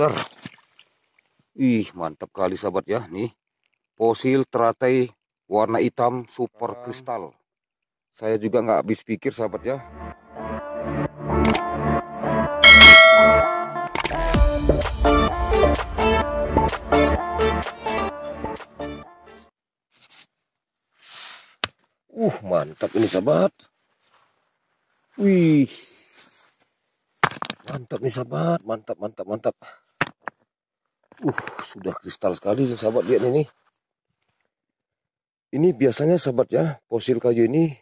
Blar. Ih, mantap kali sahabat ya. Nih, fosil teratai warna hitam super kristal. Saya juga nggak habis pikir sahabat ya. Uh, mantap ini sahabat. Wih. Mantap nih sahabat, mantap, mantap, mantap. Uh, sudah kristal sekali sahabat lihat ini. Ini biasanya sahabat ya, fosil kayu ini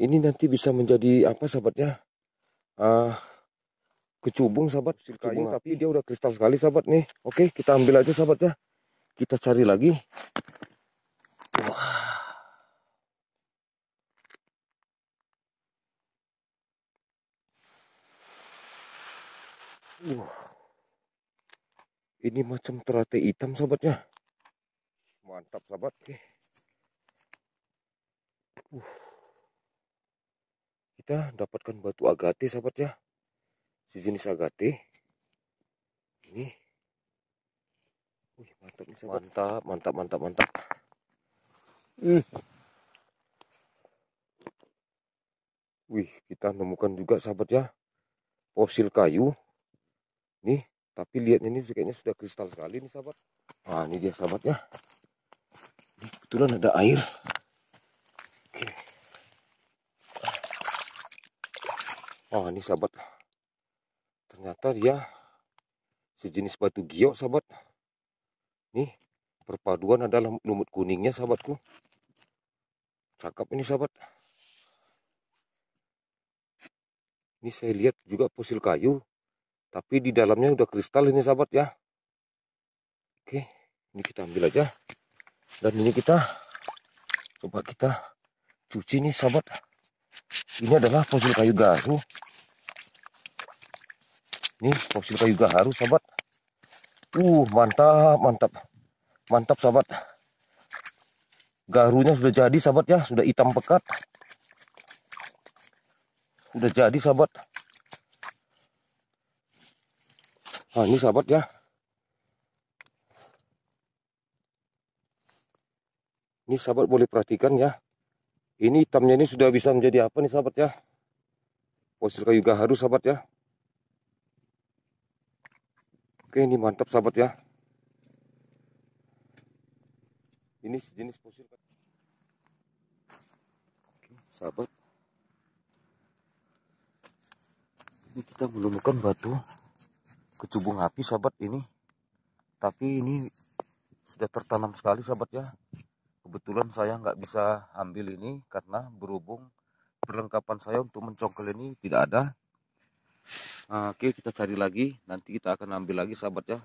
ini nanti bisa menjadi apa sahabatnya? Uh, ah, kecubung sahabat, fosil kecubung, kayu tapi dia udah kristal sekali sahabat nih. Oke, kita ambil aja sahabat ya. Kita cari lagi. Wah. Uh. Ini macam terate hitam sobatnya. Mantap sobat. Uh. Kita dapatkan batu agate sobat ya. Sejenis agate. Ini. Wih, mantap nih sobat. Mantap, mantap, mantap, mantap. Hmm. Wih, kita nemukan juga sahabat ya. Fosil kayu. Nih, tapi lihatnya ini kayaknya sudah kristal sekali nih sahabat nah ini dia sahabatnya ini kebetulan ada air Oke. oh ini sahabat ternyata dia sejenis batu giok sahabat nih perpaduan adalah lumut kuningnya sahabatku cakep ini sahabat ini saya lihat juga fosil kayu tapi di dalamnya udah kristal ini sahabat ya oke ini kita ambil aja dan ini kita coba kita cuci nih sahabat ini adalah fosil kayu garu ini fosil kayu garu sahabat uh mantap mantap mantap sahabat garunya sudah jadi sahabat ya sudah hitam pekat sudah jadi sahabat Nah, ini sahabat ya. Ini sahabat boleh perhatikan ya. Ini hitamnya ini sudah bisa menjadi apa nih sahabat ya. Fosil kayu gaharu sahabat ya. Oke ini mantap sahabat ya. Ini sejenis fosil Oke, sahabat. Ini kita menemukan batu kecubung api sahabat ini tapi ini sudah tertanam sekali sahabat ya kebetulan saya nggak bisa ambil ini karena berhubung perlengkapan saya untuk mencongkel ini tidak ada eh, oke kita cari lagi nanti kita akan ambil lagi sahabat ya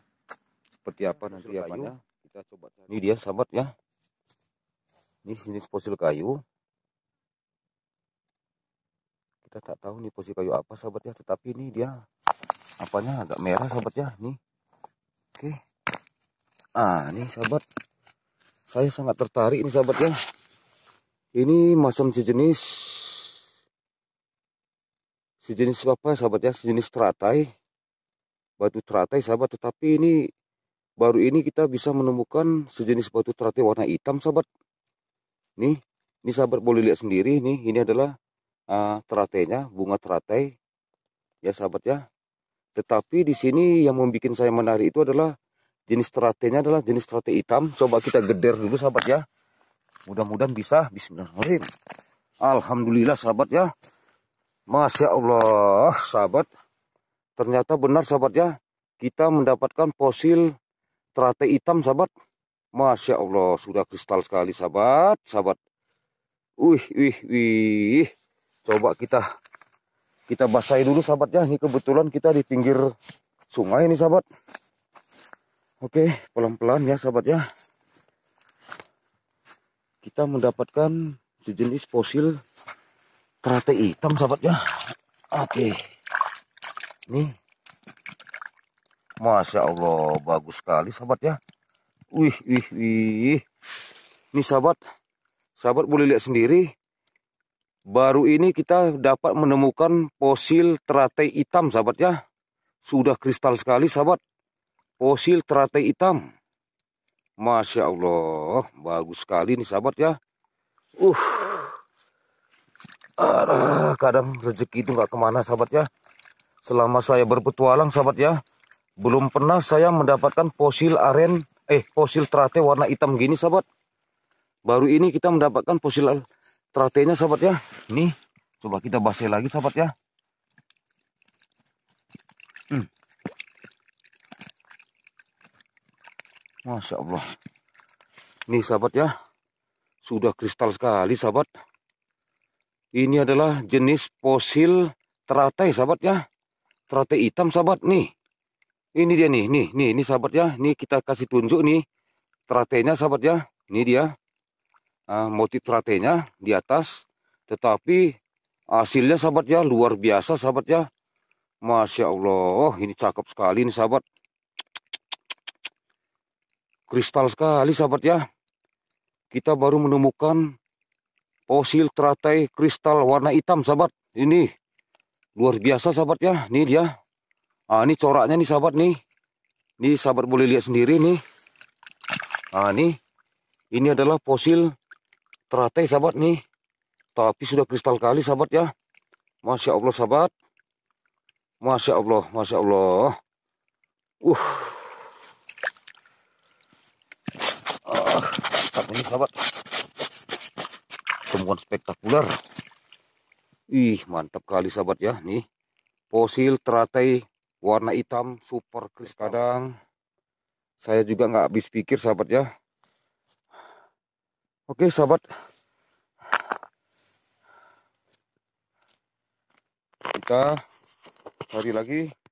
seperti apa nanti nanti apanya kita coba cari. ini dia sahabat ya ini jenis fosil kayu kita tak tahu nih fosil kayu apa sahabat ya tetapi ini dia apanya agak merah sobat ya nih oke ah nih sobat, saya sangat tertarik nih sobat ya ini macam sejenis sejenis apa sobat ya sejenis teratai batu teratai sobat. tetapi ini baru ini kita bisa menemukan sejenis batu teratai warna hitam sobat. nih ini sahabat boleh lihat sendiri nih ini adalah uh, teratainya bunga teratai ya sahabat ya tetapi di sini yang membuat saya menarik itu adalah jenis teratenya adalah jenis terate hitam. Coba kita geder dulu sahabat ya. Mudah-mudahan bisa. Bismillahirrahmanirrahim. Alhamdulillah sahabat ya. Masya Allah sahabat. Ternyata benar sahabat ya. Kita mendapatkan fosil terate hitam sahabat. Masya Allah sudah kristal sekali sahabat. Sahabat. Wih, wih, wih. Coba kita kita basahi dulu sahabat ya ini kebetulan kita di pinggir sungai ini sahabat oke pelan-pelan ya sahabat ya kita mendapatkan sejenis fosil kerate hitam sahabat ya oke nih Masya Allah bagus sekali sahabat ya wih wih wih ini sahabat sahabat boleh lihat sendiri baru ini kita dapat menemukan fosil teratai hitam sahabat ya. Sudah kristal sekali sahabat. Fosil teratai hitam. Masya Allah, bagus sekali nih sahabat ya. Uh, arah, kadang rezeki itu nggak kemana sahabat ya. Selama saya berpetualang sahabat ya, belum pernah saya mendapatkan fosil aren, eh fosil teratai warna hitam gini sahabat. Baru ini kita mendapatkan fosil proteinnya sobat ya ini coba kita basah lagi sobat ya hmm. Masya Allah ini sahabat ya sudah kristal sekali sahabat ini adalah jenis fosil teratai sahabat ya teratai hitam sahabat nih ini dia nih nih nih ini sahabat ya Nih kita kasih tunjuk nih teratainya sahabat ya ini dia uh, ah, motif ratenya di atas tetapi hasilnya sahabat ya luar biasa sahabat ya Masya Allah ini cakep sekali ini sahabat kristal sekali sahabat ya kita baru menemukan fosil teratai kristal warna hitam sahabat ini luar biasa sahabat ya ini dia ah ini coraknya nih sahabat nih ini sahabat boleh lihat sendiri nih ah ini ini adalah fosil teratai sahabat nih tapi sudah kristal kali sahabat ya Masya Allah sahabat Masya Allah Masya Allah uh ah, ini sahabat temuan spektakuler ih mantap kali sahabat ya nih fosil teratai warna hitam super kristadang saya juga nggak habis pikir sahabat ya Oke sahabat Kita Hari lagi